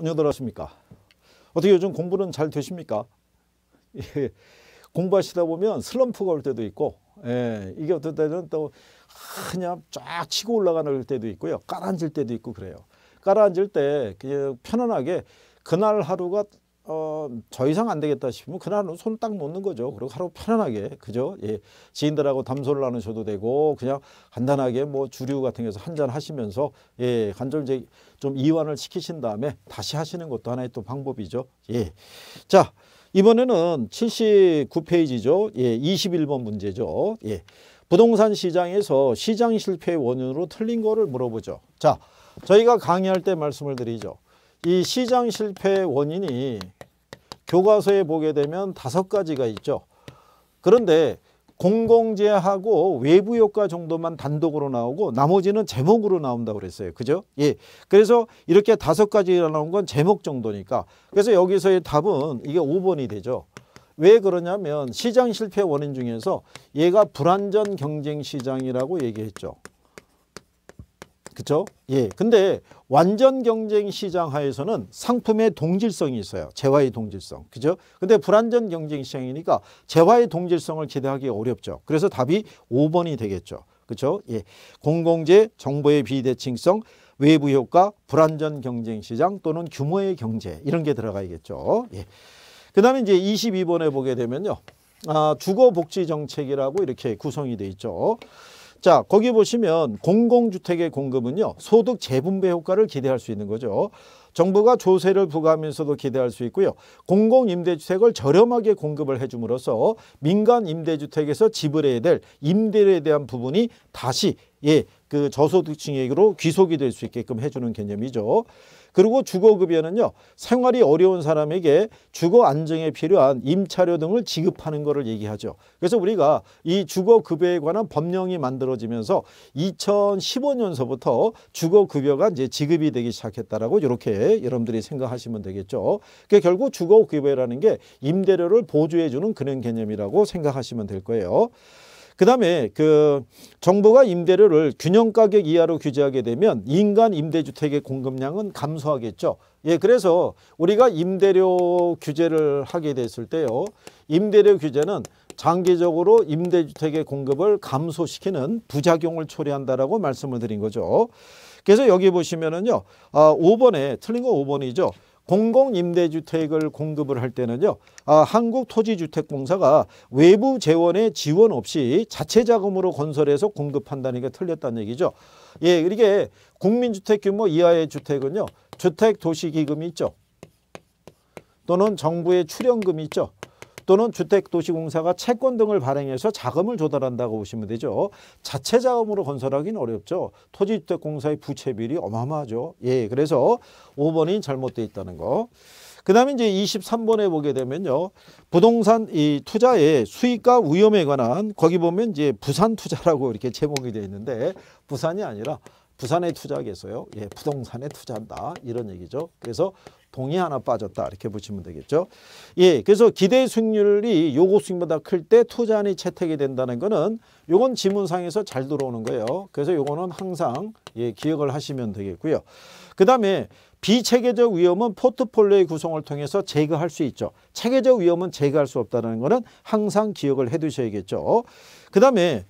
언녀들 하십니까? 어떻게 요즘 공부는 잘 되십니까? 예, 공부하시다 보면 슬럼프가 올 때도 있고 예, 이게 어떨 때는 또 그냥 쫙 치고 올라가는 때도 있고요. 깔아앉을 때도 있고 그래요. 깔아앉을 때 그냥 편안하게 그날 하루가 어, 저 이상 안 되겠다 싶으면 그날은 손 딱 놓는 거죠. 그리고 하루 편안하게 그죠? 예, 지인들하고 담소를 나누셔도 되고 그냥 간단하게 뭐 주류 같은 데서 한 잔 하시면서 예, 간절 이제 좀 이완을 시키신 다음에 다시 하시는 것도 하나의 또 방법이죠. 예, 자 이번에는 79페이지죠. 예, 21번 문제죠. 예, 부동산 시장에서 시장 실패의 원인으로 틀린 거를 물어보죠. 자 저희가 강의할 때 말씀을 드리죠. 이 시장 실패 원인이 교과서에 보게 되면 다섯 가지가 있죠. 그런데 공공재하고 외부효과 정도만 단독으로 나오고 나머지는 제목으로 나온다고 그랬어요. 그죠? 예. 그래서 이렇게 다섯 가지가 나온 건 제목 정도니까. 그래서 여기서의 답은 이게 5번이 되죠. 왜 그러냐면 시장 실패 원인 중에서 얘가 불완전 경쟁 시장이라고 얘기했죠. 그렇죠? 예. 근데 완전 경쟁 시장 하에서는 상품의 동질성이 있어요. 재화의 동질성. 그죠? 근데 불완전 경쟁 시장이니까 재화의 동질성을 기대하기 어렵죠. 그래서 답이 5번이 되겠죠. 그렇죠? 예. 공공재, 정보의 비대칭성, 외부 효과, 불완전 경쟁 시장 또는 규모의 경제 이런 게 들어가야겠죠. 예. 그다음에 이제 22번에 보게 되면요. 아, 주거 복지 정책이라고 이렇게 구성이 돼 있죠. 자 거기 보시면 공공주택의 공급은요 소득 재분배 효과를 기대할 수 있는 거죠. 정부가 조세를 부과하면서도 기대할 수 있고요. 공공임대주택을 저렴하게 공급을 해줌으로써 민간 임대주택에서 지불해야 될 임대료에 대한 부분이 다시 예, 그 저소득층에게로 귀속이 될 수 있게끔 해주는 개념이죠. 그리고 주거급여는요. 생활이 어려운 사람에게 주거 안정에 필요한 임차료 등을 지급하는 것을 얘기하죠. 그래서 우리가 이 주거급여에 관한 법령이 만들어지면서 2015년서부터 주거급여가 이제 지급이 되기 시작했다라고 이렇게 여러분들이 생각하시면 되겠죠. 그 결국 주거급여라는 게 임대료를 보조해주는 그런 개념이라고 생각하시면 될 거예요. 그다음에 그 정부가 임대료를 균형 가격 이하로 규제하게 되면 인간 임대주택의 공급량은 감소하겠죠. 예, 그래서 우리가 임대료 규제를 하게 됐을 때요. 임대료 규제는 장기적으로 임대주택의 공급을 감소시키는 부작용을 초래한다라고 말씀을 드린 거죠. 그래서 여기 보시면은요. 아, 5번에 틀린 거 5번이죠. 공공임대주택을 공급을 할 때는요. 아, 한국토지주택공사가 외부 재원의 지원 없이 자체 자금으로 건설해서 공급한다는 게 틀렸다는 얘기죠. 예, 이게 국민주택 규모 이하의 주택은요. 주택도시기금이 있죠. 또는 정부의 출연금이 있죠. 또는 주택도시공사가 채권 등을 발행해서 자금을 조달한다고 보시면 되죠. 자체 자금으로 건설하기는 어렵죠. 토지주택공사의 부채비율이 어마어마하죠. 예, 그래서 5번이 잘못돼 있다는 거. 그 다음에 이제 23번에 보게 되면요. 부동산 이 투자의 수익과 위험에 관한 거기 보면 이제 부산 투자라고 이렇게 제목이 되어 있는데 부산이 아니라 부산에 투자하겠어요. 예, 부동산에 투자한다. 이런 얘기죠. 그래서 동이 하나 빠졌다 이렇게 보시면 되겠죠. 예, 그래서 기대 수익률이 요구 수익보다 클 때 투자안이 채택이 된다는 거는 요건 지문상에서 잘 들어오는 거예요. 그래서 요거는 항상 예, 기억을 하시면 되겠고요. 그다음에 비체계적 위험은 포트폴리오의 구성을 통해서 제거할 수 있죠. 체계적 위험은 제거할 수 없다는 거는 항상 기억을 해두셔야겠죠. 그 다음에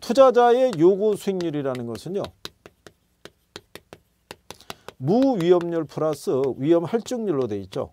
투자자의 요구 수익률이라는 것은요. 무위험률 플러스 위험 할증률로 돼 있죠.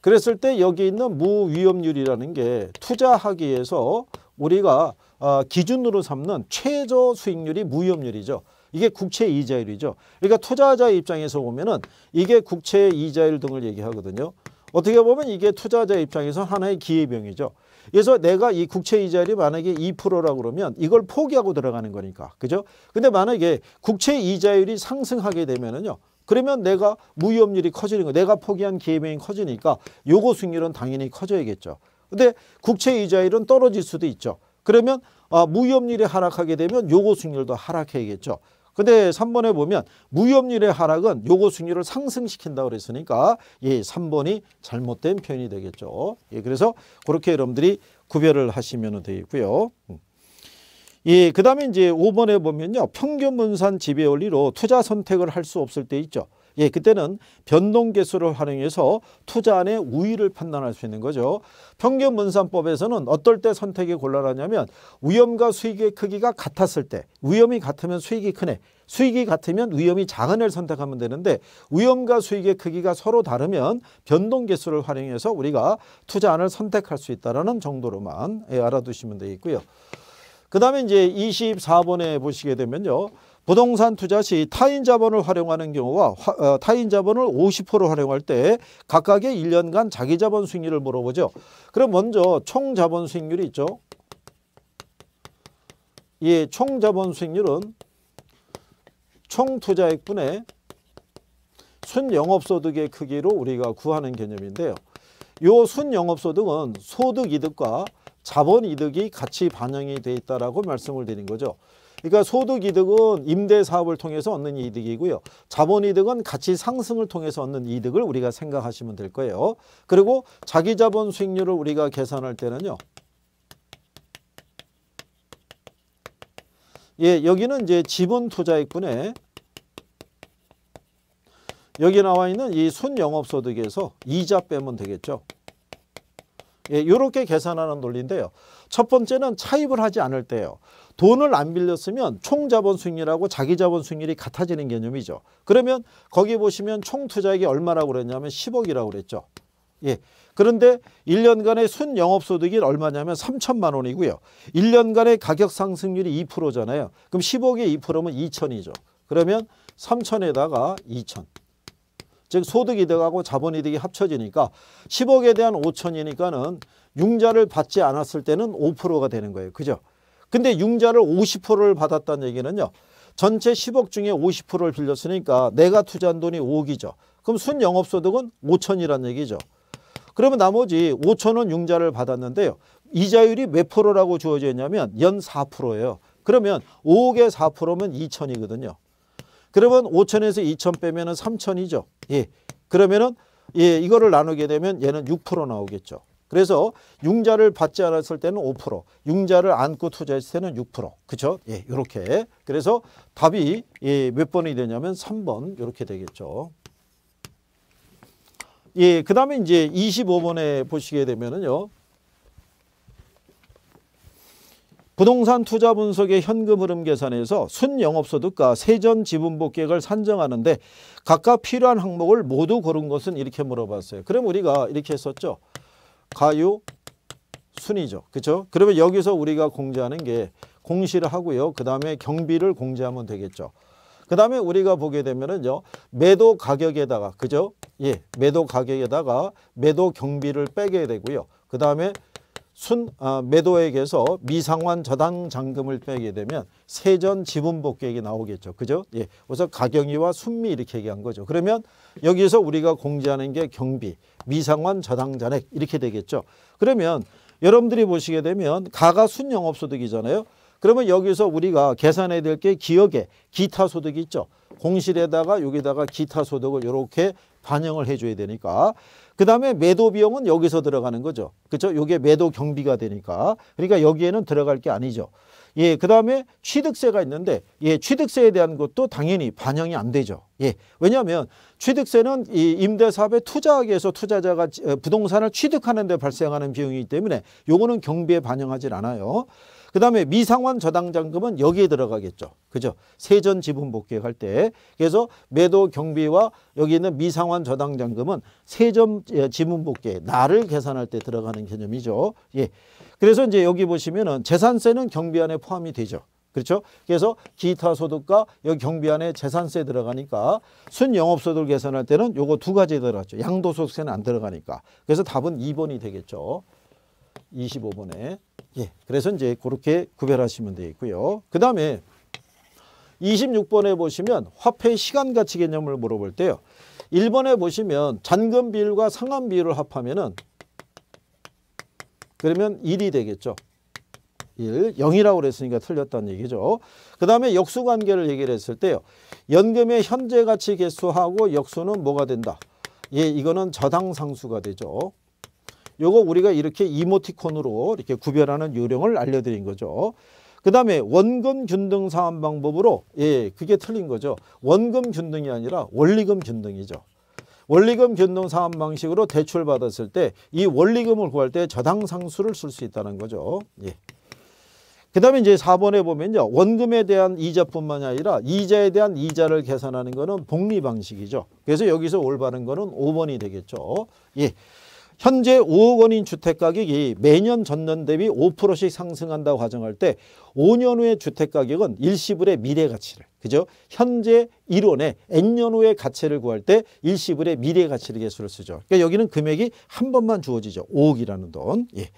그랬을 때 여기 있는 무위험률이라는 게 투자하기에서 우리가 아, 기준으로 삼는 최저 수익률이 무위험률이죠. 이게 국채 이자율이죠. 그러니까 투자자 입장에서 보면은 이게 국채 이자율 등을 얘기하거든요. 어떻게 보면 이게 투자자 입장에서 하나의 기회병이죠. 그래서 내가 이 국채 이자율이 만약에 2%라고 그러면 이걸 포기하고 들어가는 거니까. 그죠? 근데 만약에 국채 이자율이 상승하게 되면은요. 그러면 내가 무위험률이 커지는 거 내가 포기한 기회이 커지니까 요거 수익률은 당연히 커져야겠죠. 근데 국채 이자율은 떨어질 수도 있죠. 그러면 아, 무위험률이 하락하게 되면 요거 수익률도 하락해야겠죠. 근데 3번에 보면 무협률의 하락은 요거 순위를 상승시킨다 고 그랬으니까 예, 3번이 잘못된 표현이 되겠죠. 예, 그래서 그렇게 여러분들이 구별을 하시면 되겠고요. 음. 예, 그 다음에 이제 5번에 보면요. 평균 분산 지배 원리로 투자 선택을 할 수 없을 때 있죠. 예, 그때는 변동 계수를 활용해서 투자안의 우위를 판단할 수 있는 거죠. 평균 분산법에서는 어떨 때 선택이 곤란하냐면 위험과 수익의 크기가 같았을 때 위험이 같으면 수익이 크네. 수익이 같으면 위험이 작은 애를 선택하면 되는데 위험과 수익의 크기가 서로 다르면 변동 계수를 활용해서 우리가 투자안을 선택할 수 있다는 정도로만 예, 알아두시면 되겠고요. 그 다음에 이제 24번에 보시게 되면요. 부동산 투자 시 타인 자본을 활용하는 경우와 화, 어, 타인 자본을 50% 활용할 때 각각의 1년간 자기 자본 수익률을 물어보죠. 그럼 먼저 총 자본 수익률이 있죠. 예, 총 자본 수익률은 총 투자액 분의 순영업소득의 크기로 우리가 구하는 개념인데요. 요 순영업소득은 소득이득과 자본이득이 같이 반영이 돼있다라 말씀을 드린 거죠. 그러니까 소득이득은 임대사업을 통해서 얻는 이득이고요. 자본이득은 가치 상승을 통해서 얻는 이득을 우리가 생각하시면 될 거예요. 그리고 자기자본 수익률을 우리가 계산할 때는요. 예, 여기는 이제 지분 투자액분에 여기 나와 있는 이 순영업소득에서 이자 빼면 되겠죠. 예, 이렇게 계산하는 논리인데요. 첫 번째는 차입을 하지 않을 때예요. 돈을 안 빌렸으면 총자본 수익률하고 자기자본 수익률이 같아지는 개념이죠. 그러면 거기 보시면 총 투자액이 얼마라고 그랬냐면 10억이라고 그랬죠. 예. 그런데 1년간의 순 영업소득이 얼마냐면 3천만 원이고요. 1년간의 가격 상승률이 2%잖아요. 그럼 10억에 2%면 2천이죠. 그러면 3천에다가 2천. 즉 소득이득하고 자본이득이 합쳐지니까 10억에 대한 5천이니까는 융자를 받지 않았을 때는 5%가 되는 거예요. 그죠? 근데 융자를 50%를 받았다는 얘기는요. 전체 10억 중에 50%를 빌렸으니까 내가 투자한 돈이 5억이죠. 그럼 순영업소득은 5천이라는 얘기죠. 그러면 나머지 5천원 융자를 받았는데요. 이자율이 몇 프로라고 주어져 있냐면 연 4%예요. 그러면 5억에 4%면 2천이거든요. 그러면 5천에서 2천 빼면은 3천이죠. 예. 그러면은 예, 이거를 나누게 되면 얘는 6% 나오겠죠. 그래서 융자를 받지 않았을 때는 5%, 융자를 안고 투자했을 때는 6%. 그렇죠? 예, 요렇게. 그래서 답이 예, 몇 번이 되냐면 3번 요렇게 되겠죠. 예, 그다음에 이제 25번에 보시게 되면은요. 부동산 투자 분석의 현금 흐름 계산에서 순영업소득과 세전 지분 복객을 산정하는데 각각 필요한 항목을 모두 고른 것은 이렇게 물어봤어요. 그럼 우리가 이렇게 했었죠. 가유 순이죠. 그렇죠? 그러면 여기서 우리가 공제하는 게 공시를 하고요. 그 다음에 경비를 공제하면 되겠죠. 그 다음에 우리가 보게 되면은요. 매도 가격에다가 그죠? 예, 매도 가격에다가 매도 경비를 빼게 되고요. 그 다음에 순 아, 매도액에서 미상환 저당 잔금을 빼게 되면 세전 지분 복귀액이 나오겠죠. 그죠? 예. 그래 가경이와 순미 이렇게 얘기한 거죠. 그러면 여기서 우리가 공지하는 게 경비, 미상환 저당 잔액 이렇게 되겠죠. 그러면 여러분들이 보시게 되면 가가 순영업소득이잖아요. 그러면 여기서 우리가 계산해야 될 게 기억에 기타 소득이 있죠. 공실에다가 여기다가 기타 소득을 이렇게 반영을 해줘야 되니까 그 다음에 매도 비용은 여기서 들어가는 거죠. 그렇죠? 요게 매도 경비가 되니까. 그러니까 여기에는 들어갈 게 아니죠. 예, 그 다음에 취득세가 있는데, 예, 취득세에 대한 것도 당연히 반영이 안 되죠. 예, 왜냐하면 취득세는 이 임대사업에 투자하기 위해서 투자자가 어, 부동산을 취득하는 데 발생하는 비용이기 때문에 요거는 경비에 반영하지 않아요. 그 다음에 미상환 저당잔금은 여기에 들어가겠죠. 그죠? 세전 지분 복귀할 때. 그래서 매도 경비와 여기 있는 미상환 저당잔금은 세전 예, 지분 복귀 나를 계산할 때 들어가는 개념이죠. 예. 그래서 이제 여기 보시면은 재산세는 경비 안에 포함이 되죠. 그렇죠? 그래서 기타 소득과 여기 경비 안에 재산세 들어가니까 순영업소득 을 계산할 때는 요거 두 가지 들어갔죠. 양도소득세는 안 들어가니까. 그래서 답은 2번이 되겠죠. 25번에. 예. 그래서 이제 그렇게 구별하시면 되겠고요. 그 다음에 26번에 보시면 화폐 시간 가치 개념을 물어볼 때요. 1번에 보시면 잔금 비율과 상환 비율을 합하면은 그러면 1이 되겠죠. 1, 0이라고 그랬으니까 틀렸다는 얘기죠. 그 다음에 역수관계를 얘기를 했을 때요. 연금의 현재 가치 개수하고 역수는 뭐가 된다? 예, 이거는 저당 상수가 되죠. 요거 우리가 이렇게 이모티콘으로 이렇게 구별하는 요령을 알려드린 거죠. 그 다음에 원금 균등 상환 방법으로 예 그게 틀린 거죠. 원금 균등이 아니라 원리금 균등이죠. 원리금 균등 상환 방식으로 대출 받았을 때 이 원리금을 구할 때 저당 상수를 쓸 수 있다는 거죠. 예. 그 다음에 이제 4번에 보면요. 원금에 대한 이자뿐만 아니라 이자에 대한 이자를 계산하는 거는 복리 방식이죠. 그래서 여기서 올바른 거는 5번이 되겠죠. 예. 현재 5억 원인 주택가격이 매년 전년 대비 5%씩 상승한다고 가정할 때 5년 후의 주택가격은 일시불의 미래 가치를 그죠? 현재 1원에 n년 후의 가치를 구할 때 일시불의 미래 가치를 계수를 쓰죠. 그러니까 여기는 금액이 한 번만 주어지죠. 5억이라는 돈. 예.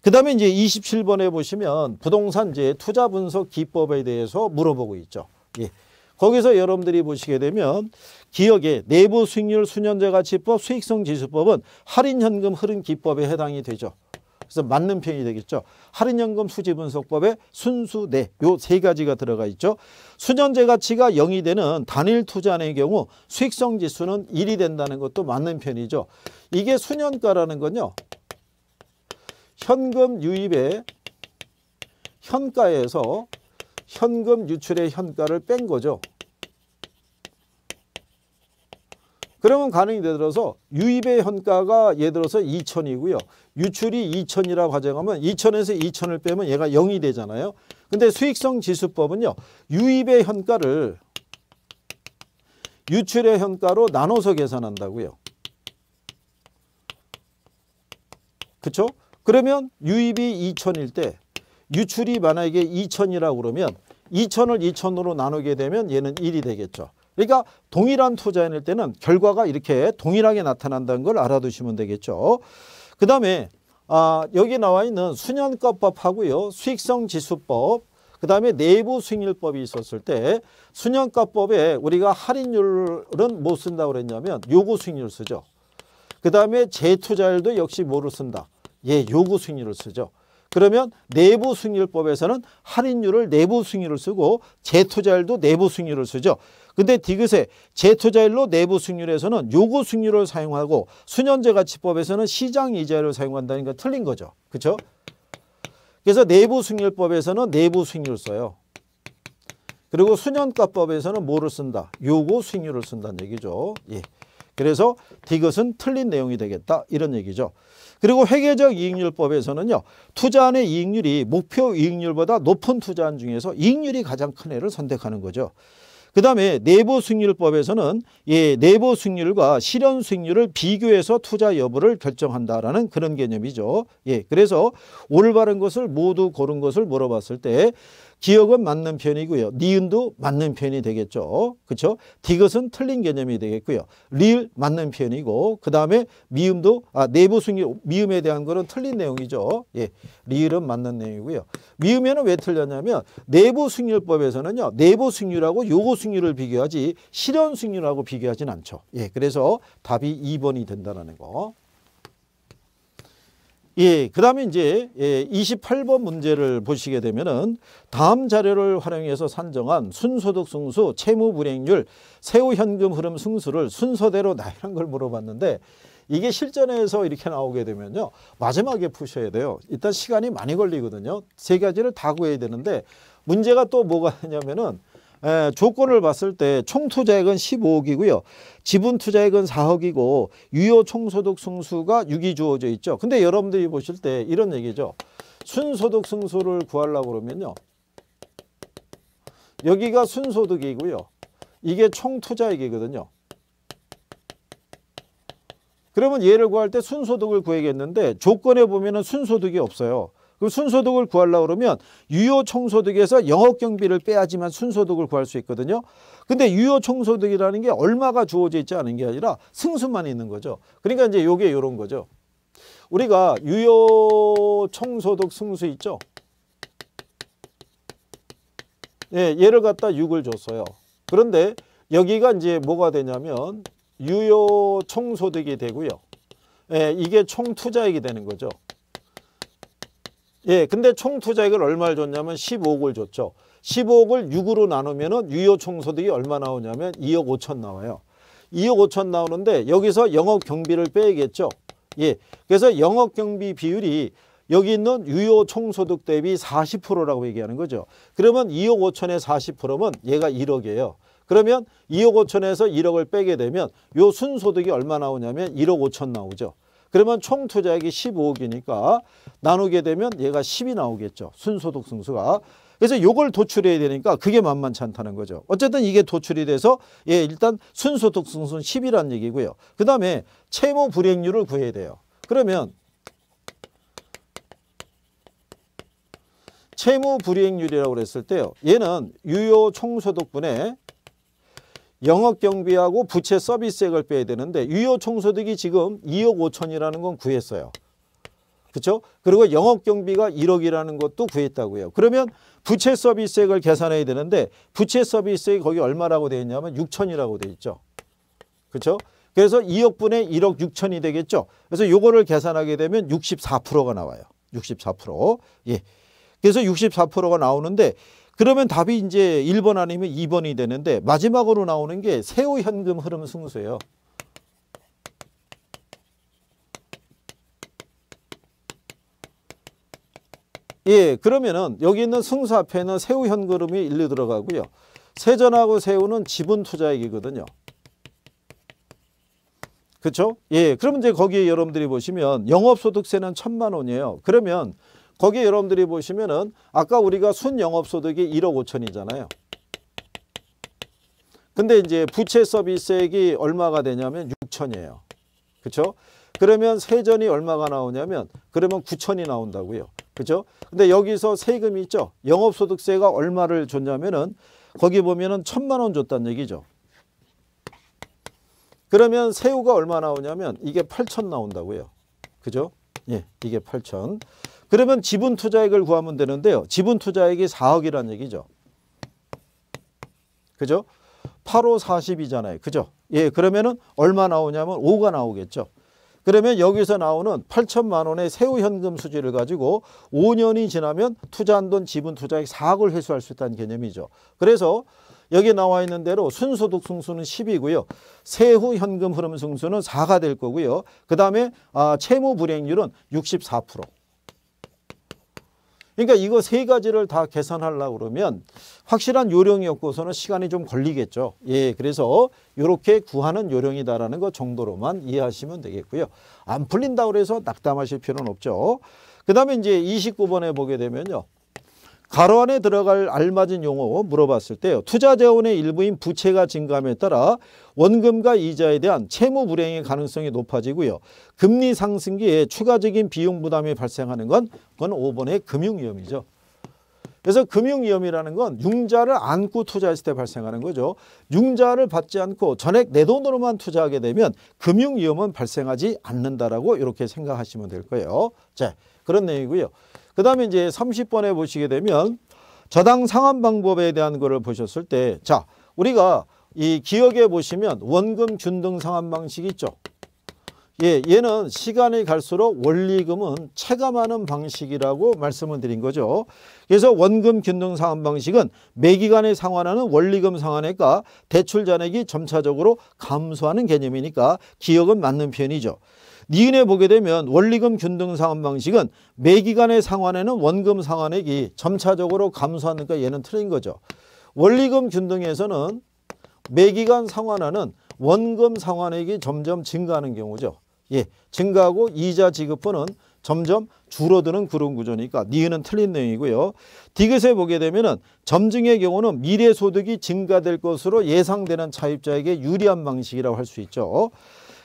그 다음에 이제 27번에 보시면 부동산 이제 투자 분석 기법에 대해서 물어보고 있죠. 예. 거기서 여러분들이 보시게 되면 기업에 내부 수익률 수년제 가치법 수익성 지수법은 할인현금 흐름 기법에 해당이 되죠. 그래서 맞는 편이 되겠죠. 할인연금 수지분석법에 순수내 네, 요세 가지가 들어가 있죠. 수년제 가치가 0이 되는 단일 투자의 경우 수익성 지수는 1이 된다는 것도 맞는 편이죠. 이게 수년가라는 건요. 현금 유입의 현가에서 현금 유출의 현가를 뺀 거죠. 그러면 가능이 되들어서 유입의 현가가 예를 들어서 2천이고요. 유출이 2천이라고 가정하면 2천에서2천을 빼면 얘가 0이 되잖아요. 근데 수익성 지수법은요. 유입의 현가를 유출의 현가로 나눠서 계산한다고요. 그렇죠? 그러면 유입이 2천일 때 유출이 만약에 2천이라고 그러면 2천을 2천으로 나누게 되면 얘는 1이 되겠죠. 그러니까 동일한 투자인일 때는 결과가 이렇게 동일하게 나타난다는 걸 알아두시면 되겠죠. 그 다음에 아, 여기 나와 있는 수년가법하고요. 수익성 지수법 그 다음에 내부 수익률법이 있었을 때 수년가법에 우리가 할인율은 못 뭐 쓴다고 그랬냐면 요구 수익률 쓰죠. 그 다음에 재투자율도 역시 뭐를 쓴다. 예, 요구 수익률을 쓰죠. 그러면 내부 승률법에서는 할인율을 내부 승률을 쓰고 재투자율도 내부 승률을 쓰죠. 근데 디귿의 재투자율로 내부 수률에서는 요구 수률을 사용하고 수년제 가치법에서는 시장 이자율을 사용한다는 게 틀린 거죠. 그렇죠? 그래서 내부 수률법에서는 내부 수률을 써요. 그리고 수년가법에서는 뭐를 쓴다? 요구 수률을 쓴다는 얘기죠. 예. 그래서 디귿은 틀린 내용이 되겠다 이런 얘기죠. 그리고 회계적 이익률법에서는요. 투자안의 이익률이 목표 이익률보다 높은 투자안 중에서 이익률이 가장 큰 애를 선택하는 거죠. 그 다음에 내부 수익률법에서는 예, 내부 수익률과 실현 수익률을 비교해서 투자 여부를 결정한다라는 그런 개념이죠. 예, 그래서 올바른 것을 모두 고른 것을 물어봤을 때 기억은 맞는 표현이고요. 니은도 맞는 표현이 되겠죠. 그렇죠? 디귿은 틀린 개념이 되겠고요. 리을 맞는 표현이고 그 다음에 미음도 아, 내부 승리 미음에 대한 거는 틀린 내용이죠. 예, 리을은 맞는 내용이고요. 미음에는 왜 틀렸냐면 내부 승률법에서는요. 내부 승률하고 요구 승률을 비교하지 실현 승률하고 비교하진 않죠. 예, 그래서 답이 2번이 된다는 거. 예, 그 다음에 이제 예, 28번 문제를 보시게 되면은 다음 자료를 활용해서 산정한 순소득 승수, 채무 불행률, 세후 현금 흐름 승수를 순서대로 나열한 걸 물어봤는데 이게 실전에서 이렇게 나오게 되면요. 마지막에 푸셔야 돼요. 일단 시간이 많이 걸리거든요. 세 가지를 다 구해야 되는데 문제가 또 뭐가 있냐면은 에, 예, 조건을 봤을 때 총 투자액은 15억이고요. 지분 투자액은 4억이고 유효 총소득 승수가 6이 주어져 있죠. 근데 여러분들이 보실 때 이런 얘기죠. 순소득 승수를 구하려고 그러면요. 여기가 순소득이고요. 이게 총 투자액이거든요. 그러면 얘를 구할 때 순소득을 구해야겠는데 조건에 보면 은 순소득이 없어요. 그 순소득을 구하려고 그러면 유효 총소득에서 영업 경비를 빼야지만 순소득을 구할 수 있거든요. 근데 유효 총소득이라는 게 얼마가 주어져 있지 않은 게 아니라 승수만 있는 거죠. 그러니까 이제 요게 요런 거죠. 우리가 유효 총소득 승수 있죠? 예, 얘를 갖다 6을 줬어요. 그런데 여기가 이제 뭐가 되냐면 유효 총소득이 되고요. 예, 이게 총투자액이 되는 거죠. 예, 근데 총 투자액을 얼마를 줬냐면 15억을 줬죠. 15억을 6으로 나누면 유효 총소득이 얼마 나오냐면 2억 5천 나와요. 2억 5천 나오는데 여기서 영업 경비를 빼야겠죠. 예, 그래서 영업 경비 비율이 여기 있는 유효 총소득 대비 40%라고 얘기하는 거죠. 그러면 2억 5천에 40%면 얘가 1억이에요. 그러면 2억 5천에서 1억을 빼게 되면 요 순소득이 얼마 나오냐면 1억 5천 나오죠. 그러면 총 투자액이 15억이니까 나누게 되면 얘가 10이 나오겠죠. 순소득 승수가. 그래서 요걸 도출해야 되니까 그게 만만치 않다는 거죠. 어쨌든 이게 도출이 돼서 예 일단 순소득 승수는 10이라는 얘기고요. 그 다음에 채무 불행률을 구해야 돼요. 그러면 채무 불이익률이라고 그랬을 때요. 얘는 유효 총소득분의 영업 경비하고 부채 서비스액을 빼야 되는데 유효 총소득이 지금 2억 5천이라는 건 구했어요. 그렇죠? 그리고 영업 경비가 1억이라는 것도 구했다고요. 그러면 부채 서비스액을 계산해야 되는데 부채 서비스액이 거기 얼마라고 되어 있냐면 6천이라고 되어 있죠. 그렇죠? 그래서 2억분의 1억 6천이 되겠죠. 그래서 요거를 계산하게 되면 64%가 나와요. 64%. 예. 그래서 64%가 나오는데 그러면 답이 이제 1번 아니면 2번이 되는데 마지막으로 나오는 게 세후 현금 흐름 승수예요. 예, 그러면은 여기 있는 승수 앞에는 세후 현금이 일로 들어가고요. 세전하고 세후는 지분 투자액이거든요. 그렇죠? 예, 그럼 이제 거기에 여러분들이 보시면 영업소득세는 천만 원이에요. 그러면 거기에 여러분들이 보시면은 아까 우리가 순영업소득이 1억 5천이잖아요. 근데 이제 부채 서비스액이 얼마가 되냐면 6천이에요. 그렇죠? 그러면 세전이 얼마가 나오냐면 그러면 9천이 나온다고요. 그렇죠? 근데 여기서 세금이 있죠. 영업소득세가 얼마를 줬냐면은 거기 보면은 천만 원 줬다는 얘기죠. 그러면 세후가 얼마 나오냐면 이게 8천 나온다고요. 그죠? 예, 이게 8천. 그러면 지분 투자액을 구하면 되는데요. 지분 투자액이 4억이라는 얘기죠. 그죠? 8 5 4 2잖아요 그죠? 예, 그러면은 얼마 나오냐면 5가 나오겠죠. 그러면 여기서 나오는 8천만 원의 세후 현금 수지를 가지고 5년이 지나면 투자한 돈 지분 투자액 4억을 회수할 수 있다는 개념이죠. 그래서 여기 나와 있는 대로 순소득 승수는 10이고요. 세후 현금 흐름 승수는 4가 될 거고요. 그 다음에 아, 채무 불행률은 64%. 그러니까 이거 세 가지를 다 계산하려고 그러면 확실한 요령이 없고서는 시간이 좀 걸리겠죠. 예, 그래서 이렇게 구하는 요령이다라는 것 정도로만 이해하시면 되겠고요. 안 풀린다고 해서 낙담하실 필요는 없죠. 그 다음에 이제 29번에 보게 되면요. 가로 안에 들어갈 알맞은 용어 물어봤을 때요. 투자 재원의 일부인 부채가 증감에 따라 원금과 이자에 대한 채무 불행의 가능성이 높아지고요. 금리 상승기에 추가적인 비용 부담이 발생하는 건 그건 5번의 금융 위험이죠. 그래서 금융 위험이라는 건 융자를 안고 투자했을 때 발생하는 거죠. 융자를 받지 않고 전액 내 돈으로만 투자하게 되면 금융 위험은 발생하지 않는다라고 이렇게 생각하시면 될 거예요. 자, 그런 내용이고요. 그 다음에 이제 30번에 보시게 되면 저당 상환 방법에 대한 거를 보셨을 때 자, 우리가 이 기억에 보시면 원금 균등 상환 방식이 있죠. 예, 얘는 시간이 갈수록 원리금은 체감하는 방식이라고 말씀을 드린 거죠. 그래서 원금 균등 상환 방식은 매기간에 상환하는 원리금 상환액과 대출 잔액이 점차적으로 감소하는 개념이니까 기억은 맞는 표현이죠. 니은에 보게 되면 원리금 균등 상환 방식은 매기간의 상환에는 원금 상환액이 점차적으로 감소하니까 얘는 틀린 거죠. 원리금 균등에서는 매기간 상환하는 원금 상환액이 점점 증가하는 경우죠. 예, 증가하고 이자 지급분은 점점 줄어드는 그런 구조니까 니은은 틀린 내용이고요. 디귿에 보게 되면 은 점증의 경우는 미래소득이 증가될 것으로 예상되는 차입자에게 유리한 방식이라고 할 수 있죠.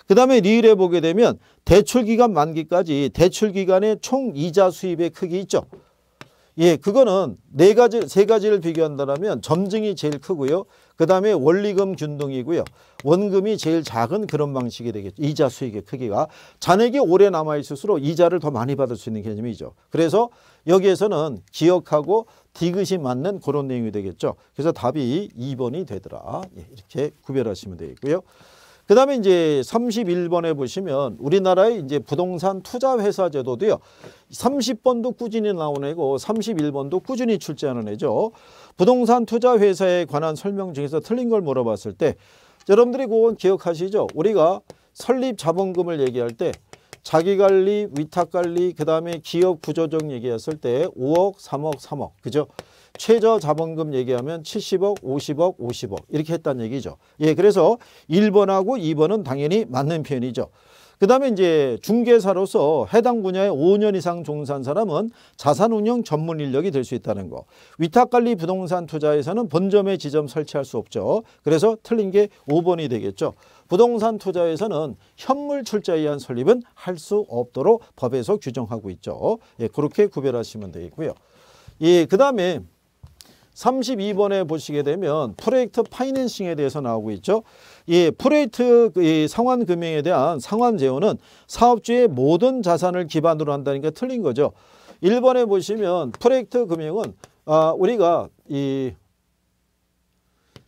그 다음에 리을에 보게 되면 대출기간 만기까지 대출기간의 총 이자 수입의 크기 있죠. 예, 그거는 네 가지, 세 가지를 비교한다면 점증이 제일 크고요. 그 다음에 원리금 균등이고요. 원금이 제일 작은 그런 방식이 되겠죠. 이자 수익의 크기가. 잔액이 오래 남아있을수록 이자를 더 많이 받을 수 있는 개념이죠. 그래서 여기에서는 기억하고 디귿이 맞는 그런 내용이 되겠죠. 그래서 답이 2번이 되더라. 예, 이렇게 구별하시면 되겠고요. 그 다음에 이제 31번에 보시면 우리나라의 이제 부동산 투자 회사 제도도요. 30번도 꾸준히 나오는 애고 31번도 꾸준히 출제하는 애죠. 부동산 투자 회사에 관한 설명 중에서 틀린 걸 물어봤을 때 여러분들이 그건 기억하시죠? 우리가 설립 자본금을 얘기할 때 자기관리, 위탁관리, 그 다음에 기업 구조정 얘기했을 때 5억, 3억, 3억, 그죠? 최저 자본금 얘기하면 70억, 50억, 50억 이렇게 했다는 얘기죠. 예, 그래서 1번하고 2번은 당연히 맞는 표현이죠. 그 다음에 이제 중개사로서 해당 분야에 5년 이상 종사한 사람은 자산운용 전문 인력이 될 수 있다는 거. 위탁관리 부동산 투자에서는 본점에 지점 설치할 수 없죠. 그래서 틀린 게 5번이 되겠죠. 부동산 투자에서는 현물 출자에 의한 설립은 할 수 없도록 법에서 규정하고 있죠. 예, 그렇게 구별하시면 되겠고요. 예, 그 다음에 32번에 보시게 되면 프로젝트 파이낸싱에 대해서 나오고 있죠. 이 프로젝트 그 상환 금융에 대한 상환 제어는 사업주의 모든 자산을 기반으로 한다는 게 틀린 거죠. 1번에 보시면 프로젝트 금융은 아, 우리가 이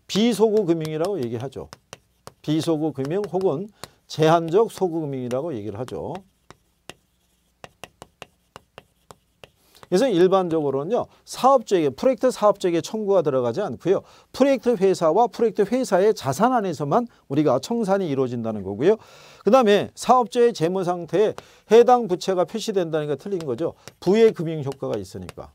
비소구 금융이라고 얘기하죠. 비소구 금융 혹은 제한적 소구 금융이라고 얘기를 하죠. 그래서 일반적으로는요. 사업주에게 프로젝트 사업주에게 청구가 들어가지 않고요. 프로젝트 회사와 프로젝트 회사의 자산 안에서만 우리가 청산이 이루어진다는 거고요. 그 다음에 사업주의 재무상태에 해당 부채가 표시된다는 게 틀린 거죠. 부의 금융효과가 있으니까.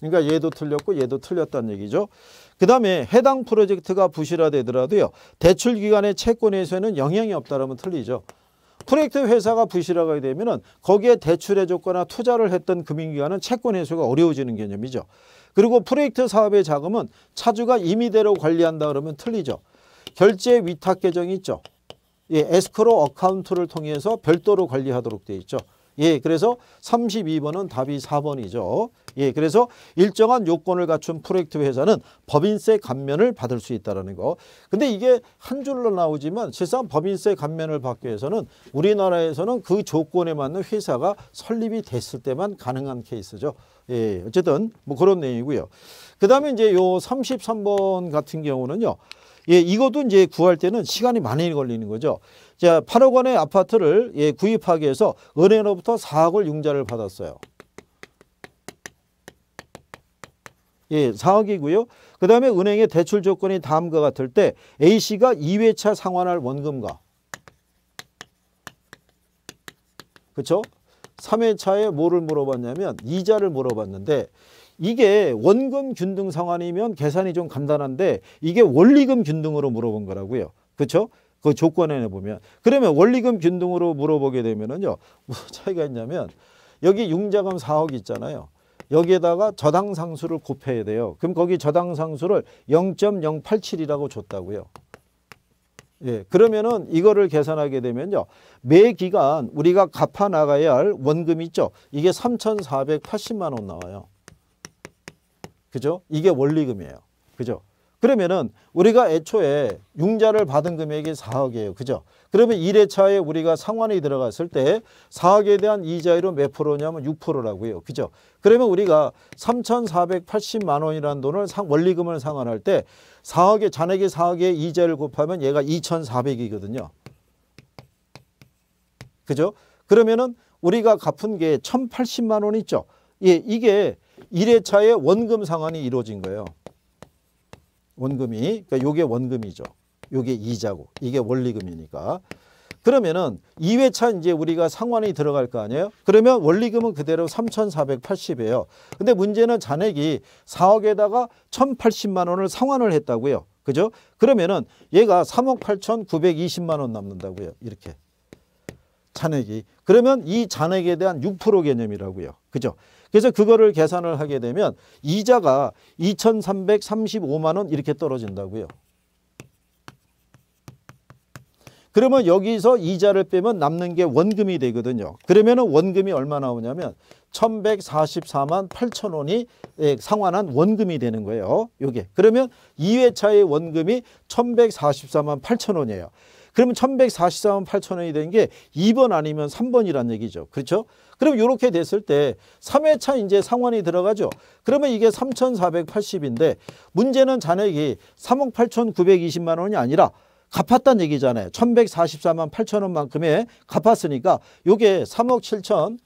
그러니까 얘도 틀렸고 얘도 틀렸다는 얘기죠. 그 다음에 해당 프로젝트가 부실화되더라도요. 대출 기관의 채권에서는 영향이 없다라면 틀리죠. 프로젝트 회사가 부실화가 되면은 거기에 대출해 줬거나 투자를 했던 금융기관은 채권 회수가 어려워지는 개념이죠. 그리고 프로젝트 사업의 자금은 차주가 임의대로 관리한다 그러면 틀리죠. 결제 위탁 계정이 있죠. 예, 에스크로 어카운트를 통해서 별도로 관리하도록 되어 있죠. 예, 그래서 32번은 답이 4번이죠. 예, 그래서 일정한 요건을 갖춘 프로젝트 회사는 법인세 감면을 받을 수 있다는 거. 근데 이게 한 줄로 나오지만 실상 법인세 감면을 받기 위해서는 우리나라에서는 그 조건에 맞는 회사가 설립이 됐을 때만 가능한 케이스죠. 예, 어쨌든 뭐 그런 내용이고요. 그 다음에 이제 요 33번 같은 경우는요. 예, 이것도 이제 구할 때는 시간이 많이 걸리는 거죠. 자, 8억 원의 아파트를 예, 구입하기 위해서 은행으로부터 4억을 융자를 받았어요. 예, 4억이고요. 그 다음에 은행의 대출 조건이 다음과 같을 때 A씨가 2회차 상환할 원금과 그렇죠? 3회차에 뭐를 물어봤냐면 이자를 물어봤는데 이게 원금 균등 상환이면 계산이 좀 간단한데 이게 원리금 균등으로 물어본 거라고요. 그렇죠? 그 조건에 보면 그러면 원리금 균등으로 물어보게 되면은요. 뭐 차이가 있냐면 여기 융자금 4억 있잖아요. 여기에다가 저당상수를 곱해야 돼요. 그럼 거기 저당상수를 0.087이라고 줬다고요. 예, 그러면은 이거를 계산하게 되면요. 매 기간 우리가 갚아 나가야 할 원금 있죠. 이게 3,480만 원 나와요. 그죠? 이게 원리금이에요. 그죠? 그러면은 우리가 애초에 융자를 받은 금액이 4억이에요. 그죠? 그러면 1회차에 우리가 상환이 들어갔을 때 4억에 대한 이자율은 몇 프로냐면 6%라고요. 그죠? 그러면 우리가 3,480만 원이라는 돈을 상, 원리금을 상환할 때 4억에 잔액이 4억에 이자를 곱하면 얘가 2,400이거든요. 그죠? 그러면은 우리가 갚은 게 1,080만 원 있죠? 예, 이게 1회차에 원금 상환이 이루어진 거예요. 원금이 그러니까 요게 원금이죠. 요게 이자고 이게 원리금이니까 그러면은 2회차 이제 우리가 상환이 들어갈 거 아니에요? 그러면 원리금은 그대로 3,480이에요. 근데 문제는 잔액이 4억에다가 1,080만 원을 상환을 했다고요. 그죠? 그러면은 얘가 3억 8,920만 원 남는다고요. 이렇게 잔액이. 그러면 이 잔액에 대한 6% 개념이라고요. 그죠? 그래서 그거를 계산을 하게 되면 이자가 2,335만 원 이렇게 떨어진다고요. 그러면 여기서 이자를 빼면 남는 게 원금이 되거든요. 그러면 원금이 얼마 나오냐면 1144만 8천 원이 예, 상환한 원금이 되는 거예요. 요게. 그러면 2회차의 원금이 1144만 8천 원이에요. 그러면 1144만 8천 원이 된 게 2번 아니면 3번이란 얘기죠. 그렇죠? 그럼 이렇게 됐을 때 3회차 이제 상환이 들어가죠. 그러면 이게 3,480인데 문제는 잔액이 3억 8,920만 원이 아니라 갚았다는 얘기잖아요. 1,144만 8천 원만큼의 갚았으니까 요게 3억 7천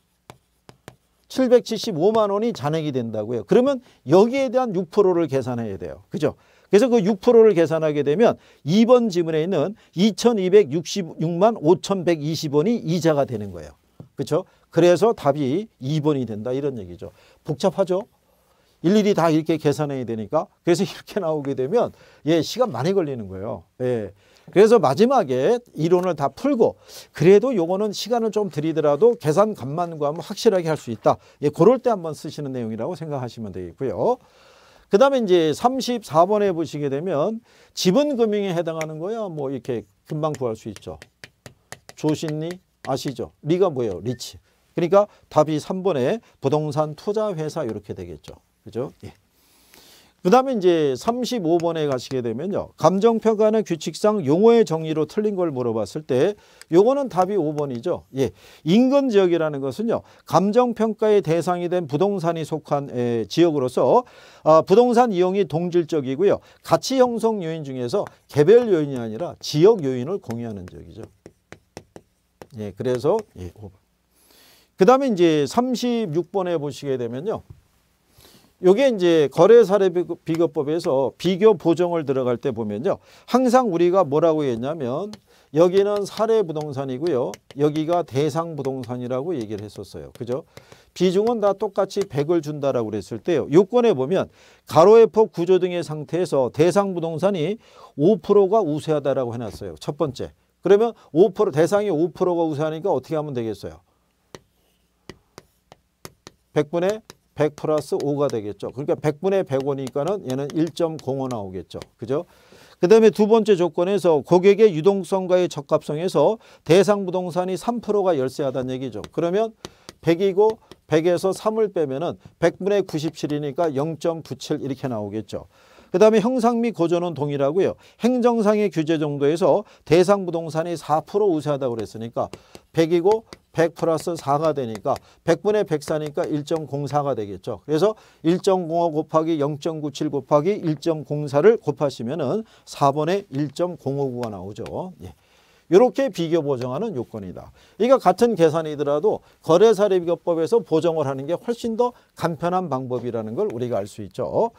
775만 원이 잔액이 된다고요. 그러면 여기에 대한 6%를 계산해야 돼요. 그죠? 그래서 그 6%를 계산하게 되면 2번 지문에 있는 2266만 5120원이 이자가 되는 거예요. 그렇죠? 그래서 답이 2번이 된다 이런 얘기죠. 복잡하죠? 일일이 다 이렇게 계산해야 되니까 그래서 이렇게 나오게 되면 예 시간 많이 걸리는 거예요. 예. 그래서 마지막에 이론을 다 풀고 그래도 요거는 시간을 좀 들이더라도 계산 간만 구하면 확실하게 할 수 있다. 예, 그럴 때 한번 쓰시는 내용이라고 생각하시면 되겠고요. 그 다음에 이제 34번에 보시게 되면 지분금융에 해당하는 거야. 뭐 이렇게 금방 구할 수 있죠. 조신리, 아시죠? 리가 뭐예요? 리치. 그러니까 답이 3번에 부동산 투자 회사 이렇게 되겠죠. 그죠? 예. 그 다음에 이제 35번에 가시게 되면요. 감정평가는 규칙상 용어의 정의로 틀린 걸 물어봤을 때 요거는 답이 5번이죠. 예. 인근지역이라는 것은요. 감정평가의 대상이 된 부동산이 속한 에, 지역으로서 아, 부동산 이용이 동질적이고요. 가치 형성 요인 중에서 개별 요인이 아니라 지역 요인을 공유하는 지역이죠. 예, 그래서 예, 5번. 그 다음에 이제 36번에 보시게 되면요. 요게 이제 거래사례 비교법에서 비교 보정을 들어갈 때 보면요. 항상 우리가 뭐라고 했냐면 여기는 사례 부동산이고요. 여기가 대상 부동산이라고 얘기를 했었어요. 그죠? 비중은 다 똑같이 100을 준다라고 그랬을 때요. 요건에 보면 가로의 폭 구조 등의 상태에서 대상 부동산이 5%가 우세하다라고 해놨어요. 첫 번째. 그러면 5% 대상이 5%가 우세하니까 어떻게 하면 되겠어요? 100분의 100 플러스 5가 되겠죠. 그러니까 100분의 1 0 0이니까는 얘는 1.05 나오겠죠. 그죠? 그 다음에 두 번째 조건에서 고객의 유동성과의 적합성에서 대상 부동산이 3%가 열세하다는 얘기죠. 그러면 100이고 100에서 3을 빼면 은 100분의 97이니까 0.97 이렇게 나오겠죠. 그 다음에 형상 및 고조는 동일하고요. 행정상의 규제 정도에서 대상 부동산이 4% 우세하다고 그랬으니까 100이고 100 플러스 4가 되니까 100분의 104니까 1.04가 되겠죠. 그래서 1.05 곱하기 0.97 곱하기 1.04를 곱하시면 은 4번에 1.059가 나오죠. 예. 이렇게 비교 보정하는 요건이다. 그러니까 같은 계산이더라도 거래사례 비교법에서 보정을 하는 게 훨씬 더 간편한 방법이라는 걸 우리가 알 수 있죠.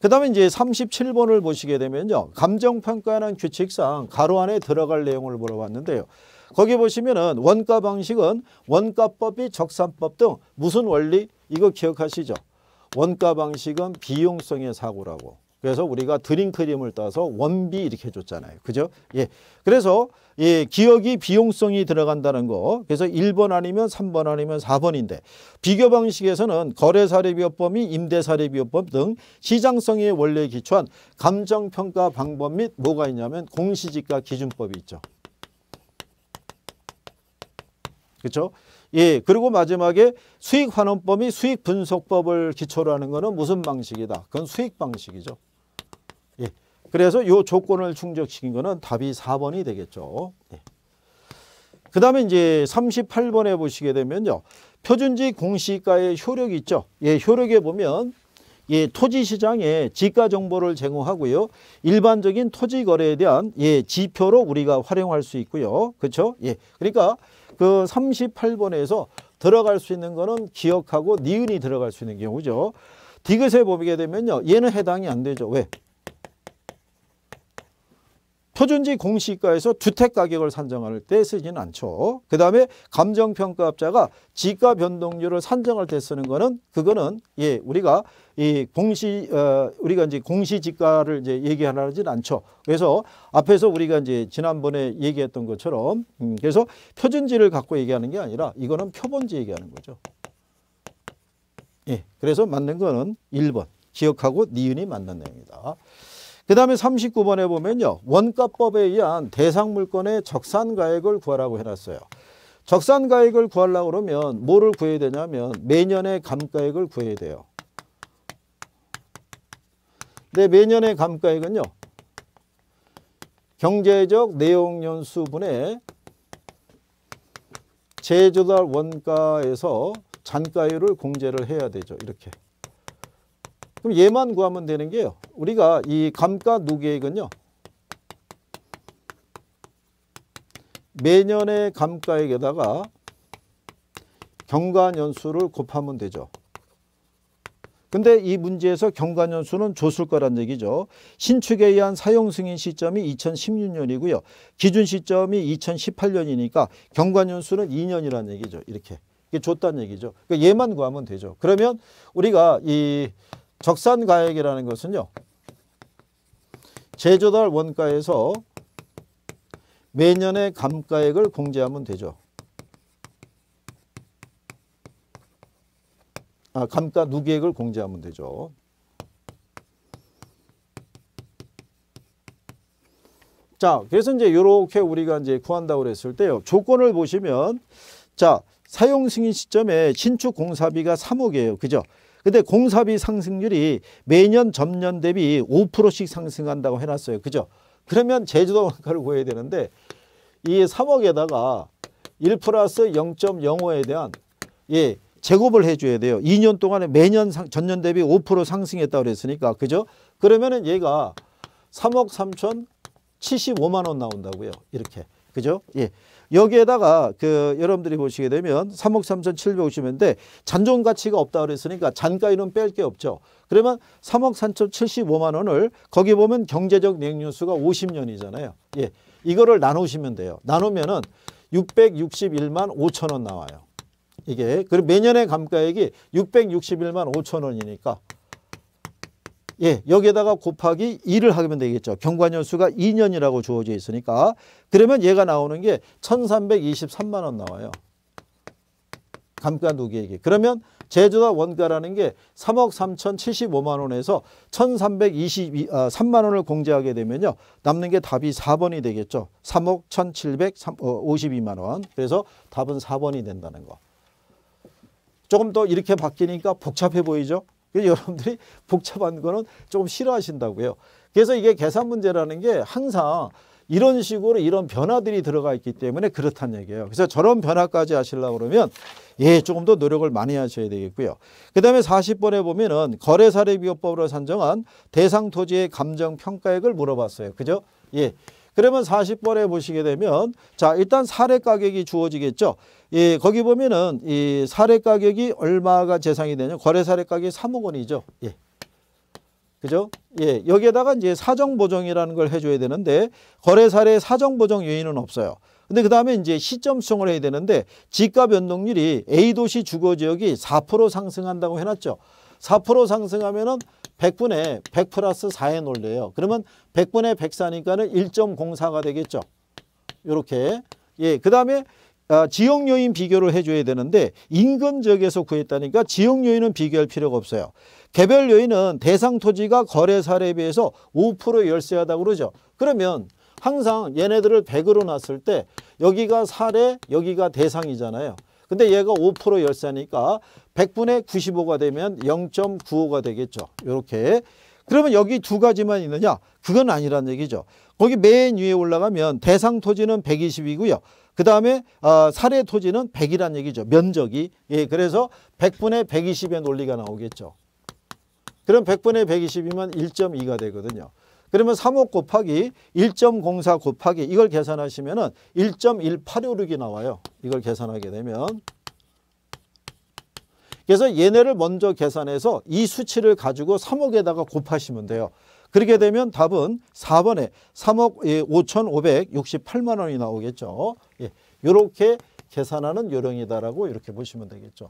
그 다음에 이제 37번을 보시게 되면요. 감정평가는 규칙상 가로 안에 들어갈 내용을 물어봤는데요. 거기 보시면은 원가 방식은 원가법이 적산법 등 무슨 원리? 이거 기억하시죠? 원가 방식은 비용성의 사고라고. 그래서 우리가 드링크림을 따서 원비 이렇게 줬잖아요. 그죠? 예. 그래서 예, 기억이 비용성이 들어간다는 거. 그래서 1번 아니면 3번 아니면 4번인데 비교 방식에서는 거래사례비법이 임대사례비법 등 시장성의 원리에 기초한 감정평가 방법 및 뭐가 있냐면 공시지가 기준법이 있죠. 그렇죠? 예, 그리고 마지막에 수익 환원법이 수익 분석법을 기초로 하는 거는 무슨 방식이다? 그건 수익 방식이죠. 그래서 요 조건을 충족시킨 거는 답이 4번이 되겠죠. 네. 그 다음에 이제 38번에 보시게 되면요. 표준지 공시가의 효력이 있죠. 예, 효력에 보면 예, 토지시장에 지가 정보를 제공하고요. 일반적인 토지 거래에 대한 예, 지표로 우리가 활용할 수 있고요. 그렇죠? 예. 그러니까 그 38번에서 들어갈 수 있는 거는 기억하고 니은이 들어갈 수 있는 경우죠. 디귿에 보게 되면요. 얘는 해당이 안 되죠. 왜? 표준지 공시가에서 주택 가격을 산정할 때 쓰지는 않죠. 그 다음에 감정평가업자가 지가 변동률을 산정할 때 쓰는 거는 그거는 예 우리가 이 공시 어 우리가 이제 공시지가를 이제 얘기하라진 않죠. 그래서 앞에서 우리가 이제 지난번에 얘기했던 것처럼 음 그래서 표준지를 갖고 얘기하는 게 아니라 이거는 표본지 얘기하는 거죠. 예, 그래서 맞는 거는 1번. 기억하고 니은이 맞는 내용이다. 그 다음에 39번에 보면요. 원가법에 의한 대상물건의 적산가액을 구하라고 해놨어요. 적산가액을 구하려고 그러면 뭐를 구해야 되냐면 매년의 감가액을 구해야 돼요. 근데 매년의 감가액은요. 경제적 내용연수분의 제조달 원가에서 잔가율을 공제를 해야 되죠. 이렇게. 그럼 얘만 구하면 되는 게요. 우리가 이 감가누계액은요. 매년의 감가액에다가 경과년수를 곱하면 되죠. 근데 이 문제에서 경과년수는 줬을 거란 얘기죠. 신축에 의한 사용승인 시점이 2016년이고요. 기준 시점이 2018년이니까 경과년수는 2년이란 얘기죠. 이렇게. 이게 줬다는 얘기죠. 그러니까 얘만 구하면 되죠. 그러면 우리가 이 적산가액이라는 것은요. 제조달 원가에서 매년의 감가액을 공제하면 되죠. 아, 감가 누계액을 공제하면 되죠. 자, 그래서 이제 이렇게 우리가 이제 구한다고 그랬을 때요. 조건을 보시면 자, 사용 승인 시점에 신축 공사비가 3억이에요. 그죠? 근데 공사비 상승률이 매년 전년 대비 5%씩 상승한다고 해놨어요. 그죠? 그러면 제주도 원가를 구해야 되는데 이 3억에다가 1 플러스 0.05에 대한 예 제곱을 해줘야 돼요. 2년 동안에 매년 상, 전년 대비 5% 상승했다고 그랬으니까 그죠? 그러면은 얘가 3억 3천 75만 원 나온다고요. 이렇게 그죠? 예. 여기에다가 그 여러분들이 보시게 되면 3억 3,750인데 잔존 가치가 없다 그랬으니까 잔가율은 뺄게 없죠. 그러면 3억 3,075만 원을 거기 보면 경제적 냉윤수가 50년이잖아요. 예. 이거를 나누시면 돼요. 나누면은 661만 5천 원 나와요. 이게 그리고 매년의 감가액이 661만 5천 원이니까 예, 여기에다가 곱하기 2를 하면 되겠죠. 경과연수가 2년이라고 주어져 있으니까. 그러면 얘가 나오는 게 1323만 원 나와요. 감가 누계액이 그러면 제조도 원가라는 게 3억 3,075만 원에서 1,323만 아, 원을 공제하게 되면요. 남는 게 답이 4번이 되겠죠. 3억 1,752만 어, 원. 그래서 답은 4번이 된다는 거. 조금 더 이렇게 바뀌니까 복잡해 보이죠. 여러분들이 복잡한 거는 조금 싫어하신다고요. 그래서 이게 계산 문제라는 게 항상 이런 식으로 이런 변화들이 들어가 있기 때문에 그렇다는 얘기예요. 그래서 저런 변화까지 하시려고 그러면 예, 조금 더 노력을 많이 하셔야 되겠고요. 그 다음에 40번에 보면은 거래사례비교법으로 산정한 대상 토지의 감정평가액을 물어봤어요. 그죠? 예. 그러면 40번에 보시게 되면 자 일단 사례 가격이 주어지겠죠. 예, 거기 보면은 이 사례 가격이 얼마가 재상이 되냐? 거래 사례 가격이 3억 원이죠. 예. 그죠? 예, 여기에다가 이제 사정 보정이라는 걸 해줘야 되는데 거래 사례 사정 보정 요인은 없어요. 근데 그 다음에 이제 시점 수정을 해야 되는데 지가 변동률이 A 도시 주거 지역이 4% 상승한다고 해놨죠. 4% 상승하면은 100분의 100 플러스 4에놀래요 그러면 100분의 104니까는 1.04가 되겠죠. 요렇게 예, 그 다음에 아, 지역 요인 비교를 해줘야 되는데 인근 지역에서 구했다니까 지역 요인은 비교할 필요가 없어요. 개별 요인은 대상 토지가 거래 사례에 비해서 5% 열세하다고 그러죠. 그러면 항상 얘네들을 100으로 놨을 때 여기가 사례 여기가 대상이잖아요. 근데 얘가 5% 열세니까 100분의 95가 되면 0.95가 되겠죠. 이렇게 그러면 여기 두 가지만 있느냐? 그건 아니란 얘기죠. 거기 맨 위에 올라가면 대상 토지는 120이고요. 그 다음에 어, 아, 사례 토지는 100이란 얘기죠. 면적이. 예, 그래서 100분의 120의 논리가 나오겠죠. 그럼 100분의 120이면 1.2가 되거든요. 그러면 3억 곱하기 1.04 곱하기 이걸 계산하시면 은1 1 8 6이 나와요. 이걸 계산하게 되면. 그래서 얘네를 먼저 계산해서 이 수치를 가지고 3억에다가 곱하시면 돼요. 그렇게 되면 답은 4번에 3억 5,568만 원이 나오겠죠. 예, 이렇게 계산하는 요령이다라고 이렇게 보시면 되겠죠.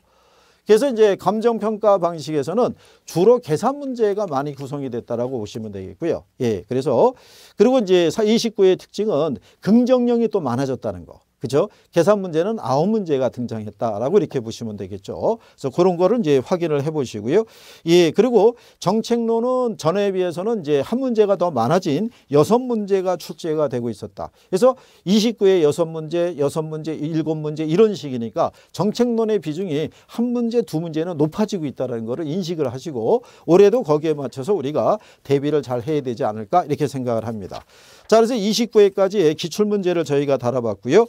그래서 이제 감정평가 방식에서는 주로 계산 문제가 많이 구성이 됐다라고 보시면 되겠고요. 예, 그래서 그리고 이제 29의 특징은 긍정형이 또 많아졌다는 거. 그죠? 계산 문제는 아홉 문제가 등장했다라고 이렇게 보시면 되겠죠. 그래서 그런 거를 이제 확인을 해 보시고요. 예, 그리고 정책론은 전에 비해서는 이제 한 문제가 더 많아진 여섯 문제가 출제가 되고 있었다. 그래서 29의 여섯 문제, 여섯 문제, 일곱 문제 이런 식이니까 정책론의 비중이 한 문제, 두 문제는 높아지고 있다는 거를 인식을 하시고 올해도 거기에 맞춰서 우리가 대비를 잘 해야 되지 않을까 이렇게 생각을 합니다. 자, 그래서 2 9회까지 기출 문제를 저희가 다뤄봤고요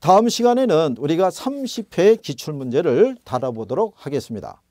다음 시간에는 우리가 30회 기출문제를 다뤄보도록 하겠습니다.